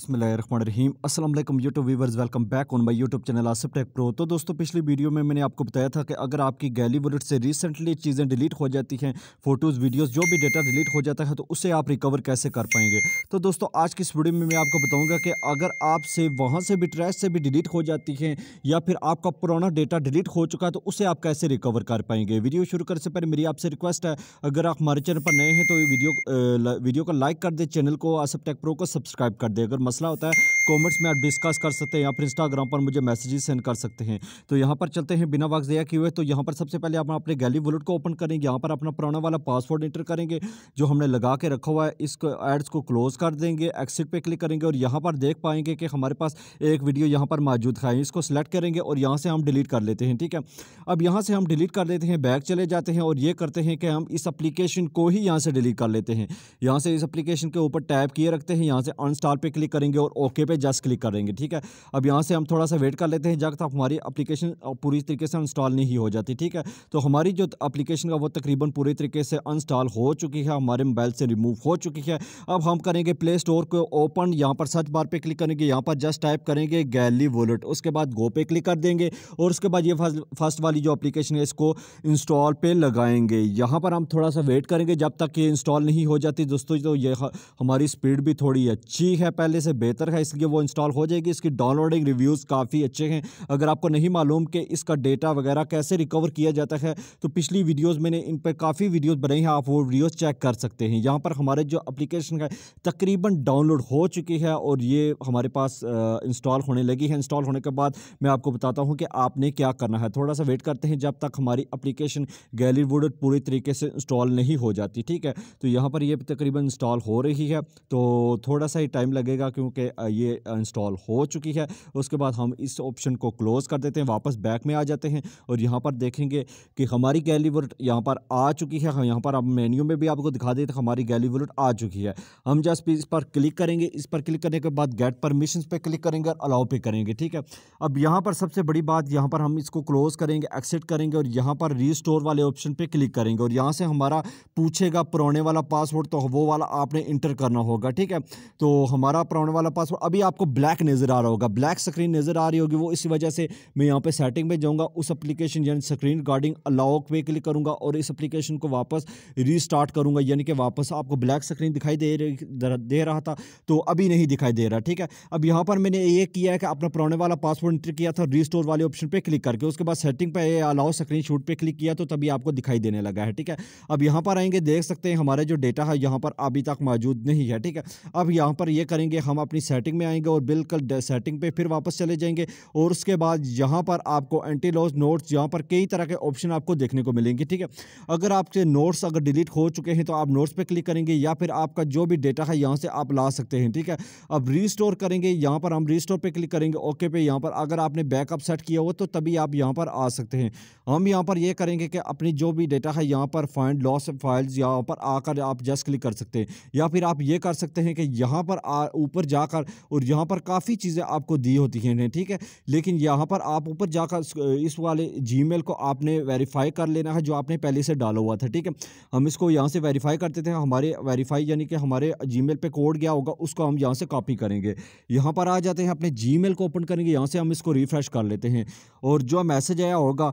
अस्सलाम वालेकुम YouTube viewers welcome back on my YouTube channel Asif tech pro तो दोस्तों पिछली वीडियो में मैंने आपको बताया था कि अगर आपकी गैली वॉलेट से रिसेंटली चीज़ें डिलीट हो जाती हैं फोटोज़ वीडियोज़ जो भी डेटा डिलीट हो जाता है तो उसे आप रिकवर कैसे कर पाएंगे तो दोस्तों आज की इस वीडियो में मैं आपको बताऊँगा कि अगर आपसे वहाँ से भी ट्रैश से भी डिलीट हो जाती हैं या फिर आपका पुराना डेटा डिलीट हो चुका है तो उसे आप कैसे रिकवर कर पाएंगे वीडियो शुरू करने से पहले मेरी आपसे रिक्वेस्ट है अगर आप हमारे चैनल पर नए हैं तो वीडियो वीडियो को लाइक कर दे चैनल को आसिफ टेक प्रो को सब्सक्राइब कर दे अगर मसला होता है कॉमेंट्स में आप डिस्कस कर सकते हैं या फिर इंस्टाग्राम पर मुझे मैसेजेस सेंड कर सकते हैं तो यहाँ पर चलते हैं बिना वक्त दिया किए हुए तो यहाँ पर सबसे पहले आप अपने गैली वॉलेट को ओपन करेंगे यहाँ पर अपना पुराना वाला पासवर्ड इंटर करेंगे जो हमने लगा के रखा हुआ है इस एड्स को क्लोज कर देंगे एक्सिट पर क्लिक करेंगे और यहाँ पर देख पाएंगे कि हमारे पास एक वीडियो यहाँ पर मौजूद है इसको सेलेक्ट करेंगे और यहाँ से हम डिलीट कर लेते हैं ठीक है अब यहाँ से हम डिलीट कर लेते हैं बैग चले जाते हैं और ये करते हैं कि हम इस अप्लीकेशन को ही यहाँ से डिलीट कर लेते हैं यहाँ से इस अप्लीकेशन के ऊपर टैप किए रखते हैं यहाँ से अनस्टॉल पे क्लिक करेंगे और ओके पे जस्ट क्लिक करेंगे ठीक है अब यहाँ से हम थोड़ा सा वेट कर लेते हैं जब तक हमारी अप्लीकेशन पूरी तरीके से इंस्टॉल नहीं हो जाती ठीक है तो हमारी जो अप्लीकेशन का वो तकरीबन पूरी तरीके से अनस्टॉल हो चुकी है हमारे मोबाइल से रिमूव हो चुकी है अब हम करेंगे प्ले स्टोर को ओपन यहाँ पर सर्च बार पर क्लिक करेंगे यहाँ पर जस्ट टाइप करेंगे गैली वॉलेट उसके बाद गो पे क्लिक कर देंगे और उसके बाद ये फर्स्ट वाली जो अप्लीकेशन है इसको इंस्टॉल पर लगाएंगे यहाँ पर हम थोड़ा सा वेट करेंगे जब तक ये इंस्टॉल नहीं हो जाती दोस्तों तो ये हमारी स्पीड भी थोड़ी अच्छी है पहले से बेहतर है इसलिए सकती वो इंस्टॉल हो जाएगी इसकी डाउनलोडिंग रिव्यूज़ काफ़ी अच्छे हैं अगर आपको नहीं मालूम कि इसका डेटा वगैरह कैसे रिकवर किया जाता है तो पिछली वीडियोज मैंने इन पर काफ़ी वीडियोज बनाई हैं आप वो वीडियोज चेक कर सकते हैं यहाँ पर हमारे जो अप्लीकेशन है तकरीबन डाउनलोड हो चुकी है और ये हमारे पास इंस्टॉल होने लगी है इंस्टॉल होने के बाद मैं आपको बताता हूँ कि आपने क्या करना है थोड़ा सा वेट करते हैं जब तक हमारी अप्लीकेशन गैलीवुड पूरी तरीके से इंस्टॉल नहीं हो जाती ठीक है तो यहाँ पर यह तकरीबन इंस्टॉल हो रही है तो थोड़ा सा ही टाइम लगेगा क्योंकि ये ये इंस्टॉल हो चुकी है उसके बाद हम इस ऑप्शन को क्लोज़ कर देते हैं वापस बैक में आ जाते हैं और यहाँ पर देखेंगे कि हमारी गैली वोल्ट यहाँ पर आ चुकी है यहाँ पर आप मेन्यू में भी आपको दिखा देते हमारी गैली वोल्ट आ चुकी है हम जस्ट इस पर क्लिक करेंगे इस पर क्लिक करने के बाद गेट परमिशन पर क्लिक करेंगे और अलाउ पे करेंगे ठीक है अब यहाँ पर सबसे बड़ी बात यहाँ पर हम इसको क्लोज़ करेंगे एक्सेट करेंगे और यहाँ पर रीस्टोर वाले ऑप्शन पर क्लिक करेंगे और यहाँ से हमारा पूछेगा पुराने वाला पासवर्ड तो वो वाला आपने इंटर करना होगा ठीक है तो हमारा पुराने वाला पासवर्ड अभी भी आपको ब्लैक नज़र आ रहा होगा ब्लैक स्क्रीन नज़र आ रही होगी वो इसी वजह से मैं यहाँ पे सेटिंग में जाऊँगा उस एप्लीकेशन यानी स्क्रीन रिकॉर्डिंग अलाउ पे क्लिक करूँगा और इस एप्लीकेशन को वापस रीस्टार्ट करूँगा यानी कि वापस आपको ब्लैक स्क्रीन दिखाई दे दे रहा था तो अभी नहीं दिखाई दे रहा ठीक है अब यहाँ पर मैंने ये किया है कि अपना पुराने वाला पासवर्ड इंटर किया था रीस्टोर वाले ऑप्शन पर क्लिक करके उसके बाद सेटिंग पर अलाउ स्क्रीन शूट पर क्लिक किया तो तभी आपको दिखाई देने लगा है ठीक है अब यहाँ पर आएंगे देख सकते हैं हमारा जो डेटा है यहाँ पर अभी तक मौजूद नहीं है ठीक है अब यहाँ पर ये करेंगे हम अपनी सेटिंग में आएंगे और बिल्कुल सेटिंग पे फिर वापस चले जाएंगे और उसके बाद यहाँ पर आपको एंटी लॉस नोट्स यहाँ पर कई तरह के ऑप्शन आपको देखने को मिलेंगे ठीक है अगर आपके नोट्स अगर डिलीट हो चुके हैं तो आप नोट्स पर क्लिक करेंगे या फिर आपका जो भी डेटा है यहाँ से आप ला सकते हैं ठीक है अब रीस्टोर करेंगे यहाँ पर हम रीस्टोर पर क्लिक करेंगे ओके पे यहाँ पर अगर आपने बैकअप सेट किया हो तो तभी आप यहाँ पर आ सकते हैं हम यहाँ पर यह करेंगे कि अपनी जो भी डेटा है यहाँ पर फाइंड लॉस फाइल्स यहाँ पर आकर आप जस्ट क्लिक कर सकते हैं या फिर आप ये कर सकते हैं कि यहाँ पर ऊपर जाकर और यहाँ पर काफ़ी चीज़ें आपको दी होती हैं ठीक है लेकिन यहाँ पर आप ऊपर जाकर इस वाले जी को आपने वेरीफाई कर लेना है जो आपने पहले से डाला हुआ था ठीक है हम इसको यहाँ से वेरीफाई करते थे हमारे वेरीफाई यानी कि हमारे जी मेल कोड गया होगा उसको हम यहाँ से कॉपी करेंगे यहाँ पर आ जाते हैं अपने जी को ओपन करेंगे यहाँ से हम इसको रिफ़्रेश कर लेते हैं और जो मैसेज आया होगा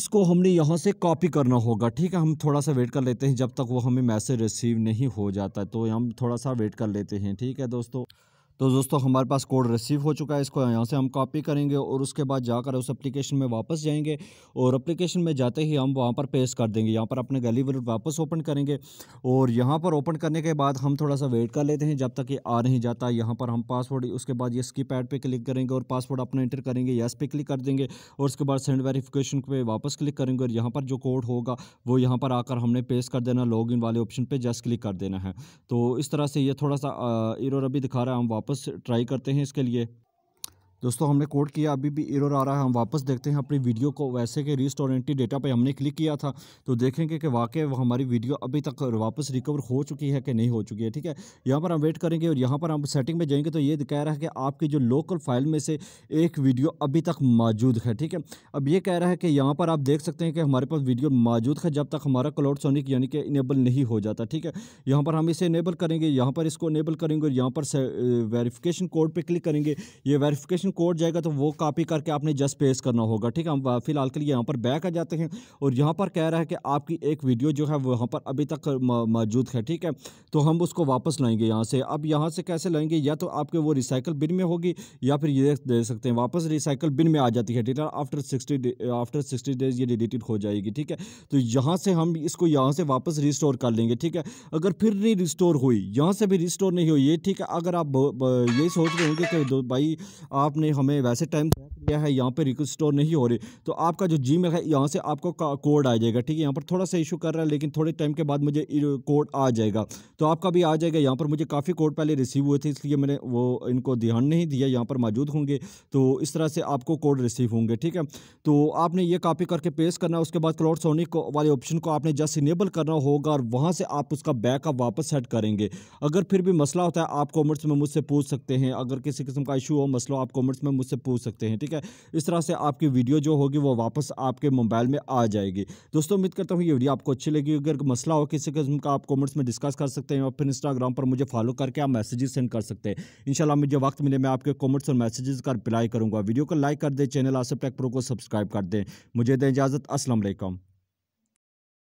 इसको हमने यहाँ से कॉपी करना होगा ठीक है हम थोड़ा सा वेट कर लेते हैं जब तक वो हमें मैसेज रिसीव नहीं हो जाता तो हम थोड़ा सा वेट कर लेते हैं ठीक है दोस्तों तो दोस्तों हमारे पास कोड रिसीव हो चुका है इसको यहाँ से हम कॉपी करेंगे और उसके बाद जाकर उस एप्लीकेशन में वापस जाएंगे और एप्लीकेशन में जाते ही हम वहाँ पर पेस्ट कर देंगे यहाँ पर अपने गली वलट वापस ओपन करेंगे और यहाँ पर ओपन करने के बाद हम थोड़ा सा वेट कर लेते हैं जब तक ये आ नहीं जाता यहाँ पर हम पासवर्ड उसके बाद ये स्की पैड पर क्लिक करेंगे और पासवर्ड अपना इंटर करेंगे येस पे क्लिक कर देंगे और उसके बाद सेंड वेरीफिकेशन पर वापस क्लिक करेंगे और यहाँ पर जो कोड होगा वो यहाँ पर आकर हमने पेस्ट कर देना लॉग वाले ऑप्शन पर जस्ट क्लिक कर देना है तो इस तरह से ये थोड़ा सा इरो अभी दिखा रहा है हम वापस वापस ट्राई करते हैं इसके लिए दोस्तों हमने कोड किया अभी भी एरर आ रहा है हम वापस देखते हैं अपनी वीडियो को वैसे के रिस्टोरेंटी डेटा पे हमने क्लिक किया था तो देखेंगे कि वाकई वो हमारी वीडियो अभी तक वापस रिकवर हो चुकी है कि नहीं हो चुकी है ठीक है यहाँ पर हम वेट करेंगे और यहाँ पर हम सेटिंग में जाएंगे तो ये कह रहा है कि आपकी जो लोकल फाइल में से एक वीडियो अभी तक मौजूद है ठीक है अब ये कह रहा है कि यहाँ पर आप देख सकते हैं कि हमारे पास वीडियो मौजूद है जब तक हमारा क्लाउड सोनिक यानी कि इनेबल नहीं हो जाता ठीक है यहाँ पर हम इसे इनेबल करेंगे यहाँ पर इसको इनेबल करेंगे और यहाँ पर वेरीफिकेशन कोड पर क्लिक करेंगे ये वेरिफिकेशन कोड जाएगा तो वो कॉपी करके आपने जस्ट पेश करना होगा ठीक है हम फिलहाल के लिए यहाँ पर बैक आ जाते हैं और यहाँ पर कह रहा है कि आपकी एक वीडियो जो है वहाँ पर अभी तक मौजूद है ठीक है तो हम उसको वापस लाएंगे यहाँ से अब यहाँ से कैसे लाएंगे या तो आपके वो रिसाइकल बिन में होगी या फिर ये दे सकते हैं वापस रिसाइकल बिन में आ जाती है है after sixty after sixty days ये डिलीटेड हो जाएगी ठीक है तो यहाँ से हम इसको यहाँ से वापस रिस्टोर कर लेंगे ठीक है अगर फिर नहीं रिस्टोर हुई यहाँ से भी रिस्टोर नहीं हुई ये ठीक है अगर आप ये सोच रहे होंगे कि भाई आपने आपने हमें वैसे टाइम तय किया है यहाँ पे रिक्वेस्ट स्टोर नहीं हो रही तो आपका जो जी है यहाँ से आपको कोड आ जाएगा ठीक है यहाँ पर थोड़ा सा इशू कर रहा है लेकिन थोड़े टाइम के बाद मुझे कोड आ जाएगा तो आपका भी आ जाएगा यहाँ पर मुझे काफ़ी कोड पहले रिसीव हुए थे इसलिए मैंने वो इनको ध्यान नहीं दिया यहाँ पर मौजूद होंगे तो इस तरह से आपको कोड रिसीव होंगे ठीक है तो आपने ये कॉपी करके पेश करना है उसके बाद क्लाउड सोनिक वाले ऑप्शन को आपने जस्ट इनेबल करना होगा और वहाँ से आप उसका बैकअप वापस सेट करेंगे अगर फिर भी मसला होता है आप कॉमेंट्स में मुझसे पूछ सकते हैं अगर किसी किस्म का इशू हो मसला आप कॉमर्स कमेंट्स में मुझसे पूछ सकते हैं ठीक है इस तरह से आपकी वीडियो जो होगी वो वापस आपके मोबाइल में आ जाएगी दोस्तों उम्मीद करता हूँ ये वीडियो आपको अच्छी लगी अगर मसला हो किसी किस्म का आप कमेंट्स में डिस्कस कर सकते हैं और फिर इंस्टाग्राम पर मुझे फॉलो करके आप मैसेजेस सेंड कर सकते हैं इंशाल्लाह मुझे वक्त मिले मैं आपके कमेंट्स और मैसेजेस का रिप्लाई करूँगा वीडियो को लाइक कर दें चैनल आसिफ टेक प्रो को सब्सक्राइब कर दें मुझे दें इजाज़त असलम